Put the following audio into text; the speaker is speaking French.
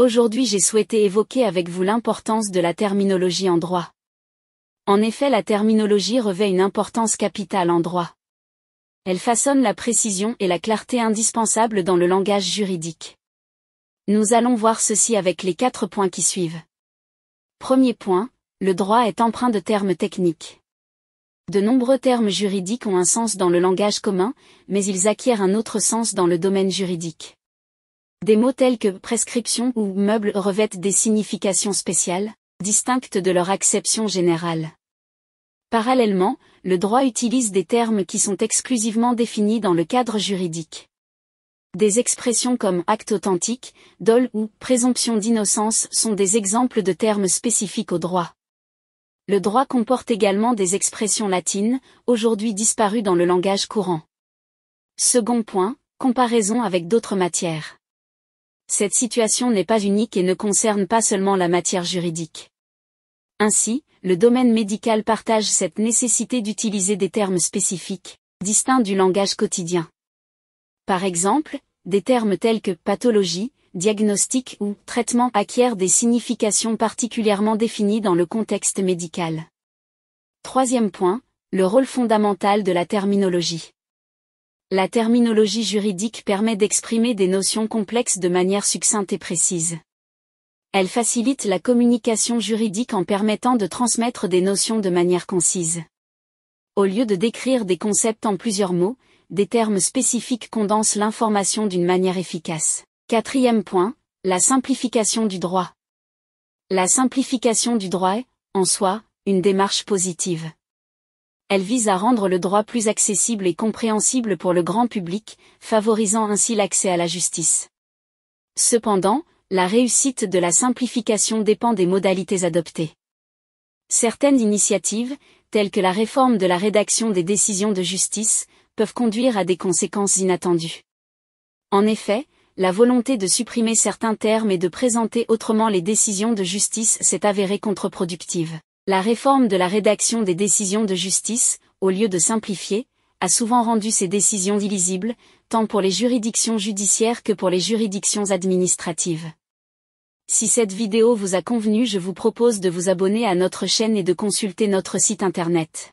Aujourd'hui j'ai souhaité évoquer avec vous l'importance de la terminologie en droit. En effet la terminologie revêt une importance capitale en droit. Elle façonne la précision et la clarté indispensables dans le langage juridique. Nous allons voir ceci avec les quatre points qui suivent. Premier point, le droit est empreint de termes techniques. De nombreux termes juridiques ont un sens dans le langage commun, mais ils acquièrent un autre sens dans le domaine juridique. Des mots tels que prescription ou meuble revêtent des significations spéciales, distinctes de leur acception générale. Parallèlement, le droit utilise des termes qui sont exclusivement définis dans le cadre juridique. Des expressions comme acte authentique, dol ou présomption d'innocence sont des exemples de termes spécifiques au droit. Le droit comporte également des expressions latines, aujourd'hui disparues dans le langage courant. Second point, comparaison avec d'autres matières cette situation n'est pas unique et ne concerne pas seulement la matière juridique. Ainsi, le domaine médical partage cette nécessité d'utiliser des termes spécifiques, distincts du langage quotidien. Par exemple, des termes tels que pathologie, diagnostic ou traitement acquièrent des significations particulièrement définies dans le contexte médical. Troisième point, le rôle fondamental de la terminologie. La terminologie juridique permet d'exprimer des notions complexes de manière succincte et précise. Elle facilite la communication juridique en permettant de transmettre des notions de manière concise. Au lieu de décrire des concepts en plusieurs mots, des termes spécifiques condensent l'information d'une manière efficace. Quatrième point, la simplification du droit. La simplification du droit est, en soi, une démarche positive elle vise à rendre le droit plus accessible et compréhensible pour le grand public, favorisant ainsi l'accès à la justice. Cependant, la réussite de la simplification dépend des modalités adoptées. Certaines initiatives, telles que la réforme de la rédaction des décisions de justice, peuvent conduire à des conséquences inattendues. En effet, la volonté de supprimer certains termes et de présenter autrement les décisions de justice s'est avérée contre-productive. La réforme de la rédaction des décisions de justice, au lieu de simplifier, a souvent rendu ces décisions illisibles, tant pour les juridictions judiciaires que pour les juridictions administratives. Si cette vidéo vous a convenu je vous propose de vous abonner à notre chaîne et de consulter notre site internet.